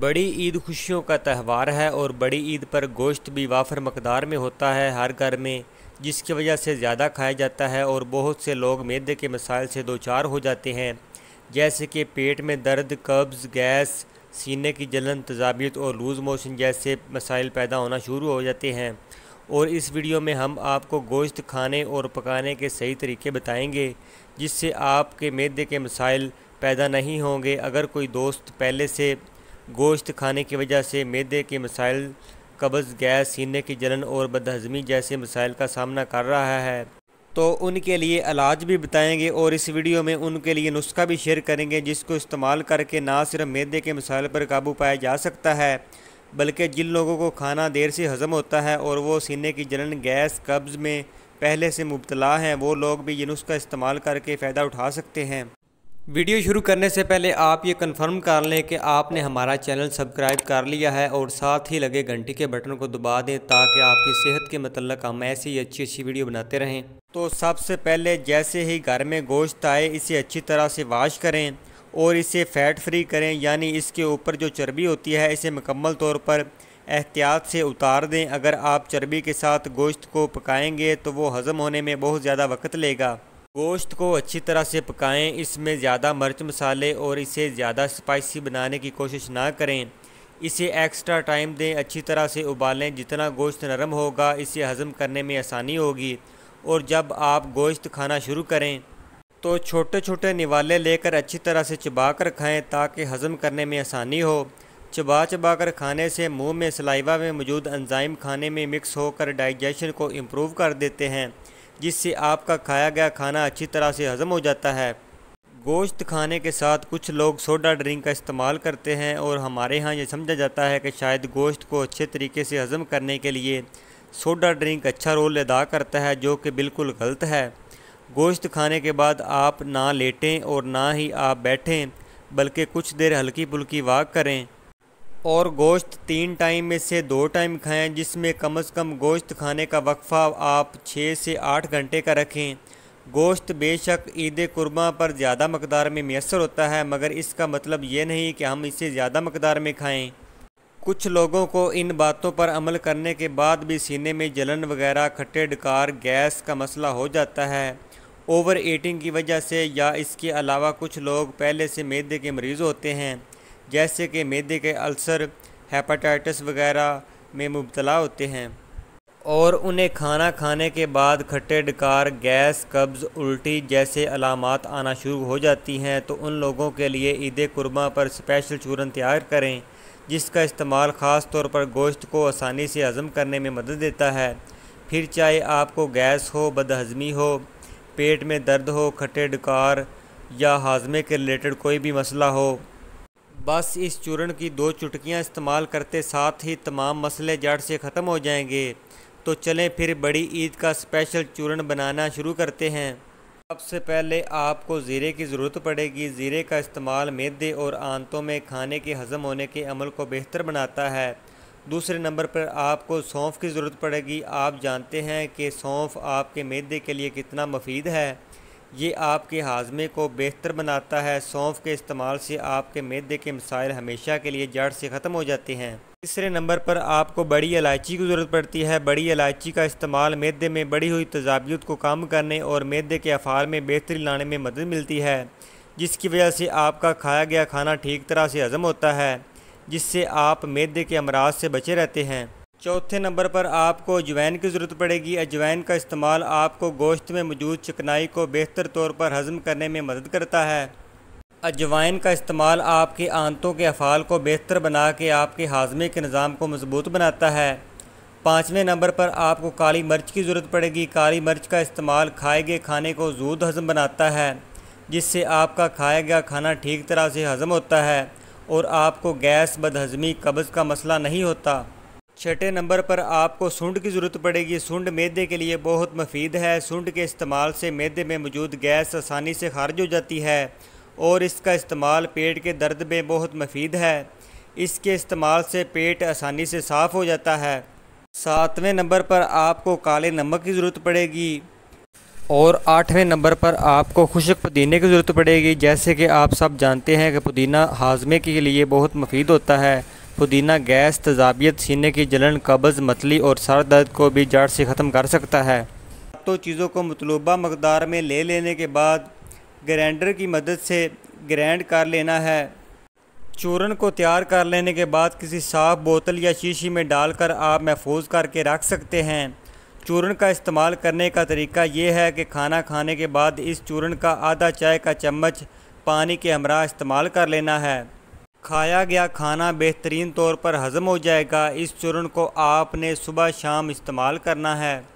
बड़ी ईद खुशियों का त्यौहार है और बड़ी ईद पर गोश्त भी वाफर मकदार में होता है हर घर में जिसकी वजह से ज़्यादा खाया जाता है और बहुत से लोग मैदे के मसाइल से दो चार हो जाते हैं जैसे कि पेट में दर्द कब्ज़ गैस सीने की जलन तजाबियत और लूज़ मोशन जैसे मसाइल पैदा होना शुरू हो जाते हैं और इस वीडियो में हम आपको गोश्त खाने और पकाने के सही तरीके बताएंगे जिससे आपके मैदे के मसाइल पैदा नहीं होंगे अगर कोई दोस्त पहले से गोश्त खाने की वजह से मैदे के मसाइल कब्ज़ गैस सीने की जलन और बदहजमी जैसे मसाइल का सामना कर रहा है तो उनके लिए इलाज भी बताएंगे और इस वीडियो में उनके लिए नुस्खा भी शेयर करेंगे जिसको इस्तेमाल करके ना सिर्फ मैदे के मसाइल पर काबू पाया जा सकता है बल्कि जिन लोगों को खाना देर से हज़म होता है और वो सीने की जलन गैस कब्ज़ में पहले से मुबतला हैं वो लोग भी ये नुस्खा इस्तेमाल करके फ़ायदा उठा सकते हैं वीडियो शुरू करने से पहले आप ये कंफर्म कर लें कि आपने हमारा चैनल सब्सक्राइब कर लिया है और साथ ही लगे घंटी के बटन को दबा दें ताकि आपकी सेहत के मतलब हम ऐसी ही अच्छी अच्छी वीडियो बनाते रहें तो सबसे पहले जैसे ही घर में गोश्त आए इसे अच्छी तरह से वाश करें और इसे फ़ैट फ्री करें यानी इसके ऊपर जो चर्बी होती है इसे मुकम्मल तौर पर एहतियात से उतार दें अगर आप चर्बी के साथ गोश्त को पकाएँगे तो वो हज़म होने में बहुत ज़्यादा वक्त लेगा गोश्त को अच्छी तरह से पकाएं इसमें ज़्यादा मर्च मसाले और इसे ज़्यादा स्पाइसी बनाने की कोशिश ना करें इसे एक्स्ट्रा टाइम दें अच्छी तरह से उबालें जितना गोश्त नरम होगा इसे हज़म करने में आसानी होगी और जब आप गोश्त खाना शुरू करें तो छोटे छोटे निवाले लेकर अच्छी तरह से चबा कर खाएँ ताकि हज़म करने में आसानी हो चबा चबा कर खाने से मुंह में सलाइवा में मौजूद एंजाइम खाने में मिक्स होकर डाइजेशन को इम्प्रूव कर देते हैं जिससे आपका खाया गया खाना अच्छी तरह से हज़म हो जाता है गोश्त खाने के साथ कुछ लोग सोडा ड्रिंक का इस्तेमाल करते हैं और हमारे यहाँ ये समझा जाता है कि शायद गोश्त को अच्छे तरीके से हज़म करने के लिए सोडा ड्रिंक अच्छा रोल अदा करता है जो कि बिल्कुल गलत है गोश्त खाने के बाद आप ना लेटें और ना ही आप बैठें बल्कि कुछ देर हल्की पुल्की वाक करें और गोश्त तीन टाइम में से दो टाइम खाएं जिसमें कम से कम गोश्त खाने का वक्फा आप छः से आठ घंटे का रखें गोश्त बेशक ईद कुर्बा पर ज़्यादा मकदार में मैसर होता है मगर इसका मतलब ये नहीं कि हम इसे ज़्यादा मकदार में खाएं कुछ लोगों को इन बातों पर अमल करने के बाद भी सीने में जलन वगैरह खट्टे डकार गैस का मसला हो जाता है ओवर ईटिंग की वजह से या इसके अलावा कुछ लोग पहले से मैदे के मरीज़ होते हैं जैसे कि मैदे के अल्सर हेपाटाइटिस वगैरह में मुबतला होते हैं और उन्हें खाना खाने के बाद खट्टे डकार गैस कब्ज़ उल्टी जैसे अलामत आना शुरू हो जाती हैं तो उन लोगों के लिए ईद कुरमा पर स्पेशल चूरन तैयार करें जिसका इस्तेमाल ख़ास तौर पर गोश्त को आसानी से हज़म करने में मदद देता है फिर चाहे आपको गैस हो बदहज़मी हो पेट में दर्द हो खट्टे डकार या हाजमे के रिलेटेड कोई भी मसला हो बस इस चूर्ण की दो चुटकियाँ इस्तेमाल करते साथ ही तमाम मसले जड़ से ख़त्म हो जाएंगे तो चलें फिर बड़ी ईद का स्पेशल चूर्ण बनाना शुरू करते हैं सबसे पहले आपको ज़ीरे की ज़रूरत पड़ेगी ज़ीरे का इस्तेमाल मैदे और आंतों में खाने के हज़म होने के अमल को बेहतर बनाता है दूसरे नंबर पर आपको सौंफ की ज़रूरत पड़ेगी आप जानते हैं कि सौंफ आपके मैदे के लिए कितना मफीद है ये आपके हाजमे को बेहतर बनाता है सौंफ के इस्तेमाल से आपके मैदे के मसाइल हमेशा के लिए जड़ से ख़त्म हो जाते हैं तीसरे नंबर पर आपको बड़ी इलायची की ज़रूरत पड़ती है बड़ी इलायची का इस्तेमाल मैदे में बड़ी हुई तजावियत को कम करने और मैदे के अफार में बेहतरी लाने में मदद मिलती है जिसकी वजह से आपका खाया गया खाना ठीक तरह से हज़म होता है जिससे आप मैदे के अमराज से बचे रहते हैं चौथे नंबर पर आपको अजवैन की ज़रूरत पड़ेगी अजवैन का इस्तेमाल आपको गोश्त में मौजूद चिकनाई को बेहतर तौर पर हज़म करने में मदद करता है अजवाइन का इस्तेमाल आपके आंतों के अफ़ाल को बेहतर बना के आपके हाजमे के निज़ाम को मजबूत बनाता है पाँचवें नंबर पर आपको काली मिर्च की ज़रूरत पड़ेगी काली मिर्च का इस्तेमाल खाए गए खाने को जूद हज़म बनाता है जिससे आपका खाया गया खाना ठीक तरह से हज़म होता है और आपको गैस बदहज़मी कब्ज़ का मसला नहीं होता छठे नंबर पर आपको सूंड की ज़रूरत पड़ेगी सूंड मैदे के लिए बहुत मफीद है सूंड के इस्तेमाल से मैदे में मौजूद गैस आसानी से खारिज हो जाती है और इसका इस्तेमाल पेट के दर्द में बहुत मफीद है इसके इस्तेमाल से पेट आसानी से साफ़ हो जाता है सातवें नंबर पर आपको काले नमक की ज़रूरत पड़ेगी और आठवें नंबर पर आपको खुशक पुदीने की ज़रूरत पड़ेगी जैसे कि आप सब जानते हैं कि पुदीना हाजमे के लिए बहुत मफीद होता है पुदीना गैस तजाबियत सीने की जलन कब्ज़ मतली और सर दर्द को भी जड़ से ख़त्म कर सकता है तो चीज़ों को मतलूबा मकदार में ले लेने के बाद ग्राइंडर की मदद से ग्रैंड कर लेना है चूरन को तैयार कर लेने के बाद किसी साफ़ बोतल या शीशी में डालकर आप महफूज करके रख सकते हैं चूरन का इस्तेमाल करने का तरीका ये है कि खाना खाने के बाद इस चूरन का आधा चाय का चम्मच पानी के हमरा इस्तेमाल कर लेना है खाया गया खाना बेहतरीन तौर पर हज़म हो जाएगा इस चूर्ण को आपने सुबह शाम इस्तेमाल करना है